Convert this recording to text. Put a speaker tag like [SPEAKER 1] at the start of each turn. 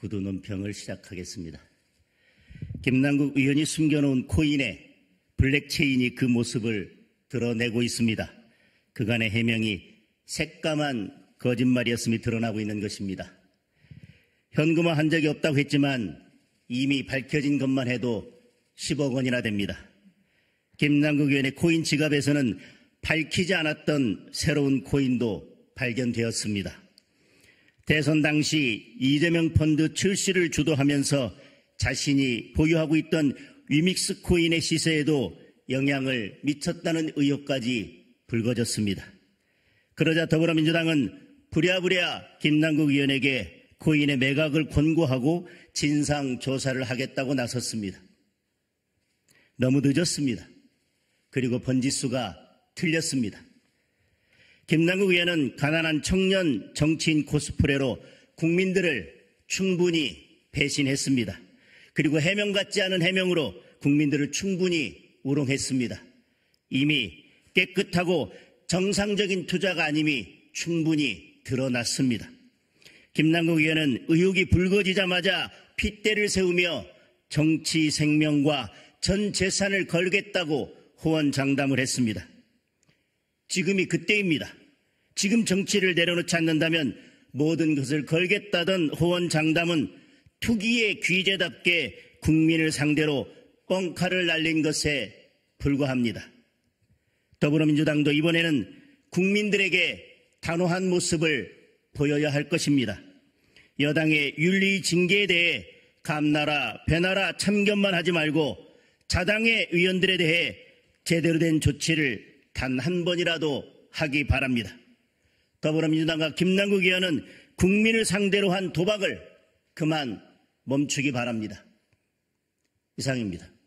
[SPEAKER 1] 구두 논평을 시작하겠습니다. 김남국 의원이 숨겨놓은 코인의 블랙체인이 그 모습을 드러내고 있습니다. 그간의 해명이 새까만 거짓말이었음이 드러나고 있는 것입니다. 현금화한 적이 없다고 했지만 이미 밝혀진 것만 해도 10억 원이나 됩니다. 김남국 의원의 코인 지갑에서는 밝히지 않았던 새로운 코인도 발견되었습니다. 대선 당시 이재명 펀드 출시를 주도하면서 자신이 보유하고 있던 위믹스 코인의 시세에도 영향을 미쳤다는 의혹까지 불거졌습니다. 그러자 더불어민주당은 부랴부랴 김남국 의원에게 코인의 매각을 권고하고 진상 조사를 하겠다고 나섰습니다. 너무 늦었습니다. 그리고 번지수가 틀렸습니다. 김남국 의원은 가난한 청년 정치인 코스프레로 국민들을 충분히 배신했습니다. 그리고 해명 같지 않은 해명으로 국민들을 충분히 우롱했습니다. 이미 깨끗하고 정상적인 투자가 아님이 충분히 드러났습니다. 김남국 의원은 의혹이 불거지자마자 핏대를 세우며 정치 생명과 전 재산을 걸겠다고 호언장담을 했습니다. 지금이 그때입니다. 지금 정치를 내려놓지 않는다면 모든 것을 걸겠다던 호언장담은 투기의 귀재답게 국민을 상대로 뻥카를 날린 것에 불과합니다. 더불어민주당도 이번에는 국민들에게 단호한 모습을 보여야 할 것입니다. 여당의 윤리 징계에 대해 감나라, 배나라 참견만 하지 말고 자당의 의원들에 대해 제대로 된 조치를 단 한 번이라도 하기 바랍니다. 더불어민주당과 김남국 의원은 국민을 상대로 한 도박을 그만 멈추기 바랍니다. 이상입니다.